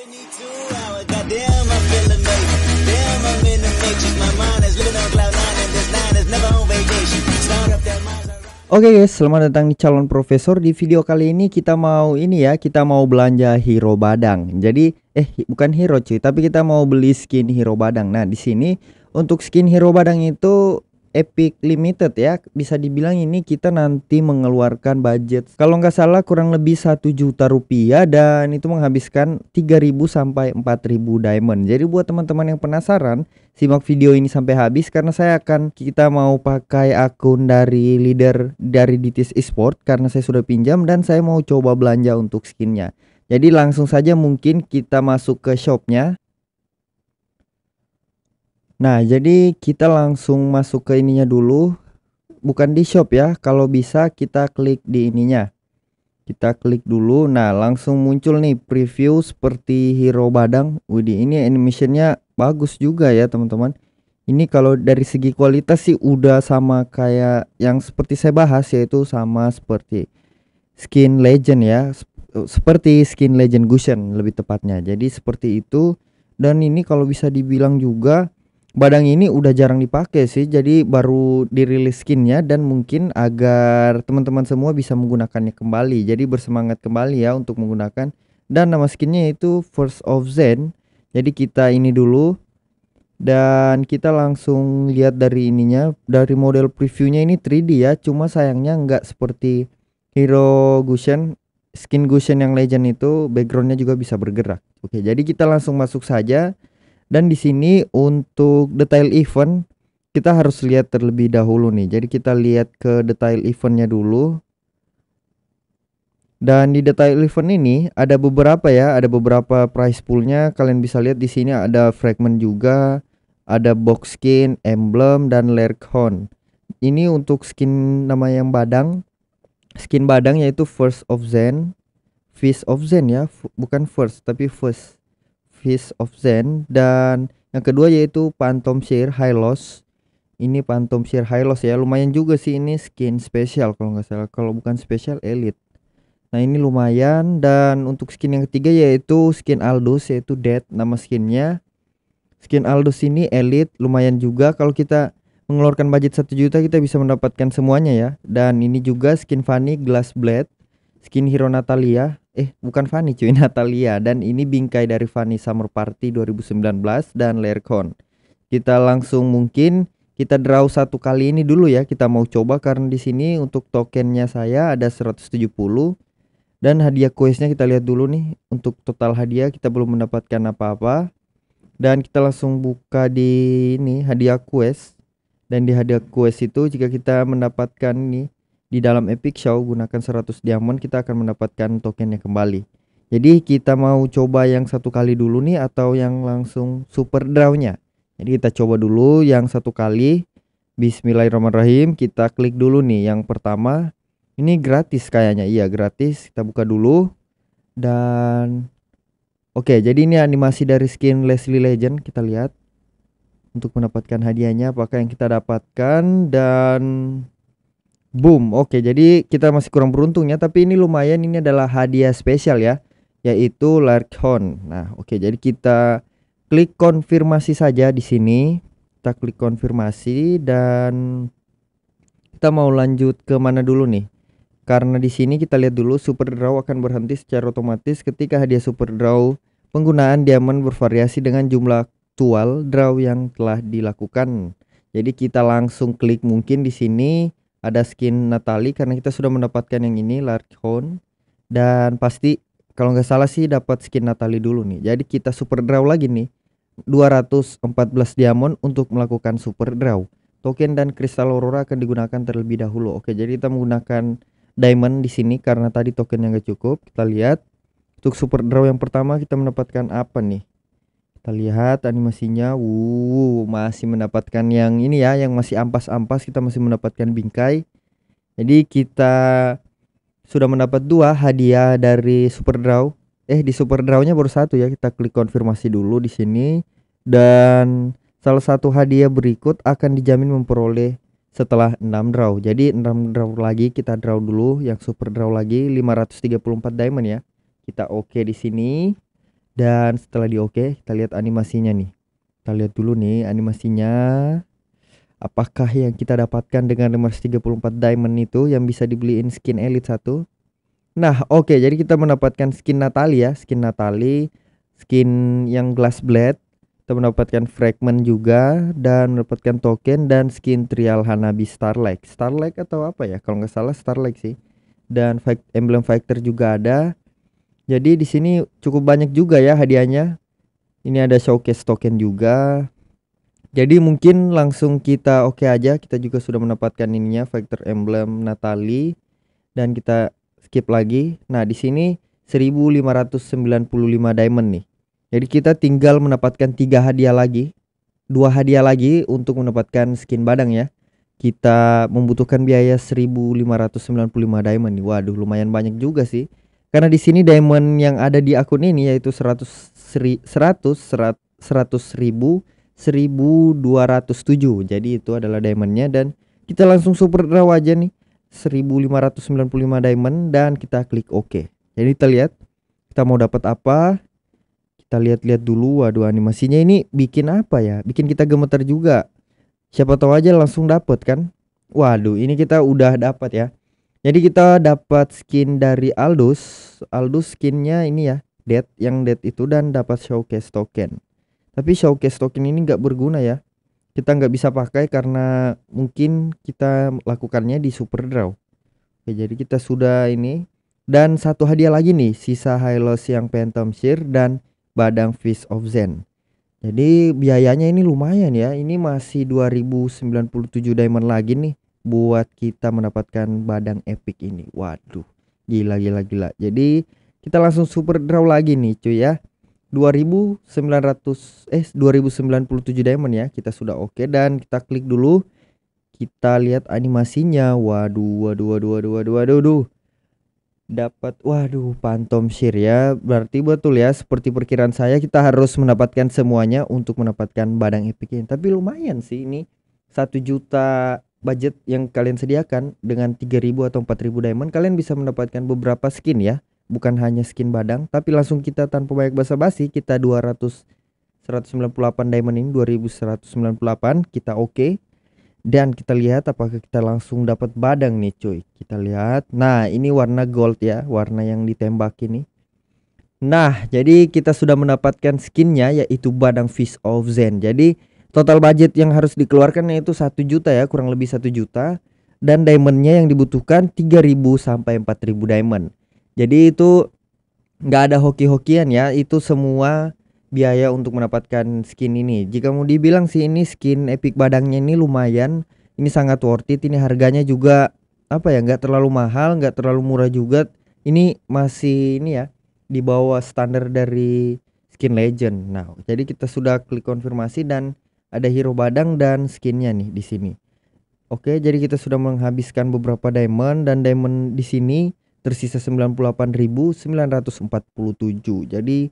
Oke okay guys, selamat datang di calon profesor. Di video kali ini kita mau ini ya, kita mau belanja hero badang. Jadi eh bukan hero cuy, tapi kita mau beli skin hero badang. Nah, di sini untuk skin hero badang itu Epic Limited ya. Bisa dibilang ini kita nanti mengeluarkan budget kalau nggak salah kurang lebih satu juta rupiah dan itu menghabiskan 3000 sampai 4000 diamond. Jadi buat teman-teman yang penasaran, simak video ini sampai habis karena saya akan kita mau pakai akun dari leader dari DTS Esport karena saya sudah pinjam dan saya mau coba belanja untuk skinnya. Jadi langsung saja mungkin kita masuk ke shopnya Nah, jadi kita langsung masuk ke ininya dulu. Bukan di shop ya. Kalau bisa kita klik di ininya. Kita klik dulu. Nah, langsung muncul nih preview seperti Hero Badang. Widih, ini animationnya bagus juga ya, teman-teman. Ini kalau dari segi kualitas sih udah sama kayak yang seperti saya bahas yaitu sama seperti skin legend ya seperti skin legend Gushen lebih tepatnya jadi seperti itu dan ini kalau bisa dibilang juga Badang ini udah jarang dipakai sih, jadi baru dirilis skinnya dan mungkin agar teman-teman semua bisa menggunakannya kembali. Jadi bersemangat kembali ya untuk menggunakan dan nama skinnya itu First of Zen. Jadi kita ini dulu dan kita langsung lihat dari ininya dari model previewnya ini 3D ya. Cuma sayangnya nggak seperti Hero Gushen skin Gushen yang legend itu backgroundnya juga bisa bergerak. Oke, jadi kita langsung masuk saja dan di sini untuk detail event kita harus lihat terlebih dahulu nih. Jadi kita lihat ke detail eventnya dulu. Dan di detail event ini ada beberapa ya, ada beberapa price poolnya. Kalian bisa lihat di sini ada fragment juga, ada box skin, emblem, dan layer horn. Ini untuk skin nama yang badang. Skin badang yaitu First of Zen, fist of Zen ya, bukan First tapi First. Fist of Zen dan yang kedua yaitu Phantom Share High Loss. Ini Phantom Share High Loss ya, lumayan juga sih ini skin spesial kalau nggak salah. Kalau bukan spesial Elite. Nah, ini lumayan dan untuk skin yang ketiga yaitu skin Aldous yaitu Dead nama skinnya. Skin Aldous ini Elite lumayan juga kalau kita mengeluarkan budget 1 juta kita bisa mendapatkan semuanya ya. Dan ini juga skin Fanny Glass Blade, skin Hero Natalia, eh bukan Fanny cuy Natalia dan ini bingkai dari Fanny Summer Party 2019 dan Lercon. Kita langsung mungkin kita draw satu kali ini dulu ya. Kita mau coba karena di sini untuk tokennya saya ada 170 dan hadiah questnya kita lihat dulu nih untuk total hadiah kita belum mendapatkan apa-apa. Dan kita langsung buka di ini hadiah quest dan di hadiah quest itu jika kita mendapatkan nih di dalam Epic Show gunakan 100 diamond kita akan mendapatkan tokennya kembali. Jadi kita mau coba yang satu kali dulu nih atau yang langsung super drawnya. Jadi kita coba dulu yang satu kali. Bismillahirrahmanirrahim kita klik dulu nih yang pertama. Ini gratis kayaknya. Iya, gratis. Kita buka dulu dan Oke, jadi ini animasi dari skin Leslie Legend. Kita lihat untuk mendapatkan hadiahnya apakah yang kita dapatkan dan Boom. Oke, jadi kita masih kurang beruntung ya, tapi ini lumayan ini adalah hadiah spesial ya, yaitu Larkhon. Nah, oke jadi kita klik konfirmasi saja di sini. Kita klik konfirmasi dan kita mau lanjut ke mana dulu nih? Karena di sini kita lihat dulu super draw akan berhenti secara otomatis ketika hadiah super draw penggunaan diamond bervariasi dengan jumlah tual draw yang telah dilakukan. Jadi kita langsung klik mungkin di sini ada skin Natali karena kita sudah mendapatkan yang ini Large Larkhon dan pasti kalau nggak salah sih dapat skin Natali dulu nih. Jadi kita super draw lagi nih 214 diamond untuk melakukan super draw. Token dan kristal aurora akan digunakan terlebih dahulu. Oke, jadi kita menggunakan diamond di sini karena tadi token yang nggak cukup. Kita lihat untuk super draw yang pertama kita mendapatkan apa nih? Kita lihat animasinya. Wuh, masih mendapatkan yang ini ya, yang masih ampas-ampas kita masih mendapatkan bingkai. Jadi kita sudah mendapat dua hadiah dari Super Draw. Eh, di Super Draw-nya baru satu ya. Kita klik konfirmasi dulu di sini dan salah satu hadiah berikut akan dijamin memperoleh setelah 6 draw. Jadi 6 draw lagi kita draw dulu yang Super Draw lagi 534 diamond ya. Kita oke okay di sini. Dan setelah di oke, kita lihat animasinya nih. Kita lihat dulu nih animasinya. Apakah yang kita dapatkan dengan 534 diamond itu yang bisa dibeliin skin Elite satu? Nah, oke, okay, jadi kita mendapatkan skin Natalia, ya. skin Natali, skin yang Glass Blade, kita mendapatkan fragment juga dan mendapatkan token dan skin trial Hanabi Starlight. Starlight atau apa ya? Kalau nggak salah Starlight sih. Dan emblem fighter juga ada jadi di sini cukup banyak juga ya hadiahnya. Ini ada showcase token juga. Jadi mungkin langsung kita oke okay aja. Kita juga sudah mendapatkan ininya Factor Emblem Natali dan kita skip lagi. Nah, di sini 1595 diamond nih. Jadi kita tinggal mendapatkan tiga hadiah lagi. Dua hadiah lagi untuk mendapatkan skin badang ya. Kita membutuhkan biaya 1595 diamond nih. Waduh, lumayan banyak juga sih karena di sini diamond yang ada di akun ini yaitu 100 100 100 ribu 1207. Jadi itu adalah diamondnya dan kita langsung super draw aja nih 1595 diamond dan kita klik OK. Jadi kita lihat kita mau dapat apa. Kita lihat-lihat dulu. Waduh animasinya ini bikin apa ya? Bikin kita gemeter juga. Siapa tahu aja langsung dapat kan? Waduh, ini kita udah dapat ya. Jadi kita dapat skin dari Aldus. Aldus skinnya ini ya, dead yang dead itu dan dapat showcase token. Tapi showcase token ini nggak berguna ya. Kita nggak bisa pakai karena mungkin kita lakukannya di super draw. Oke, jadi kita sudah ini dan satu hadiah lagi nih, sisa Hylos yang Phantom Shear dan Badang Fish of Zen. Jadi biayanya ini lumayan ya. Ini masih 2097 diamond lagi nih buat kita mendapatkan badang epic ini. Waduh, gila gila gila. Jadi kita langsung super draw lagi nih cuy ya. 2900 eh 2097 diamond ya. Kita sudah oke okay. dan kita klik dulu. Kita lihat animasinya. Waduh, waduh, waduh, waduh, waduh, waduh. waduh. Dapat waduh pantom sir ya. Berarti betul ya seperti perkiraan saya kita harus mendapatkan semuanya untuk mendapatkan badang epic ini. Tapi lumayan sih ini. satu juta budget yang kalian sediakan dengan 3000 atau 4000 diamond kalian bisa mendapatkan beberapa skin ya bukan hanya skin badang tapi langsung kita tanpa banyak basa-basi kita 200 198 diamond ini 2198 kita oke okay. dan kita lihat apakah kita langsung dapat badang nih cuy kita lihat nah ini warna gold ya warna yang ditembak ini nah jadi kita sudah mendapatkan skinnya yaitu badang fish of zen jadi Total budget yang harus dikeluarkan yaitu satu juta ya, kurang lebih satu juta dan diamondnya yang dibutuhkan 3000 sampai 4000 diamond. Jadi itu nggak ada hoki-hokian ya, itu semua biaya untuk mendapatkan skin ini. Jika mau dibilang sih ini skin epic badangnya ini lumayan, ini sangat worth it, ini harganya juga apa ya nggak terlalu mahal, nggak terlalu murah juga. Ini masih ini ya di bawah standar dari skin legend. Nah, jadi kita sudah klik konfirmasi dan ada hero badang dan skinnya nih di sini. Oke, jadi kita sudah menghabiskan beberapa diamond dan diamond di sini tersisa 98.947. Jadi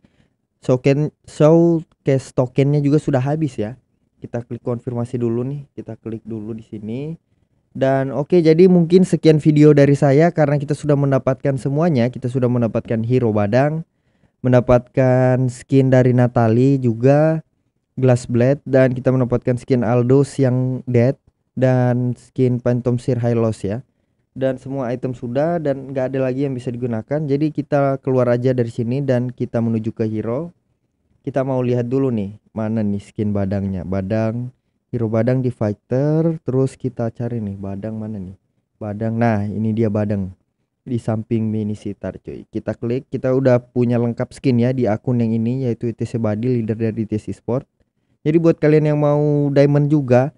show showcase tokennya juga sudah habis ya. Kita klik konfirmasi dulu nih, kita klik dulu di sini. Dan oke okay, jadi mungkin sekian video dari saya karena kita sudah mendapatkan semuanya, kita sudah mendapatkan hero badang, mendapatkan skin dari Natalie juga Glass Blade dan kita mendapatkan skin Aldous yang dead dan skin Phantom Sir Loss ya dan semua item sudah dan nggak ada lagi yang bisa digunakan jadi kita keluar aja dari sini dan kita menuju ke hero kita mau lihat dulu nih mana nih skin badangnya badang hero badang di fighter terus kita cari nih badang mana nih badang nah ini dia badang di samping mini sitar cuy kita klik kita udah punya lengkap skin ya di akun yang ini yaitu ITC Body leader dari ITC Sport jadi buat kalian yang mau diamond juga,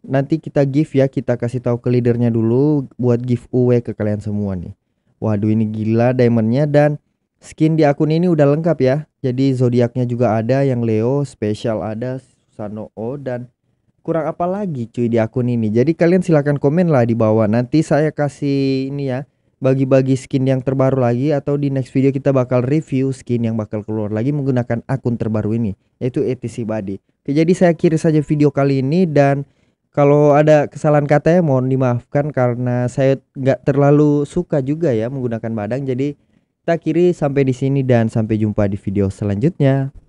nanti kita give ya, kita kasih tahu ke leadernya dulu buat giveaway ke kalian semua nih. Waduh ini gila diamondnya dan skin di akun ini udah lengkap ya. Jadi zodiaknya juga ada yang Leo, special ada O dan kurang apa lagi cuy di akun ini. Jadi kalian silahkan komen lah di bawah. Nanti saya kasih ini ya bagi-bagi skin yang terbaru lagi atau di next video kita bakal review skin yang bakal keluar lagi menggunakan akun terbaru ini yaitu ETC Buddy. Oke, jadi saya kiri saja video kali ini dan kalau ada kesalahan kata ya mohon dimaafkan karena saya nggak terlalu suka juga ya menggunakan badang jadi kita kiri sampai di sini dan sampai jumpa di video selanjutnya.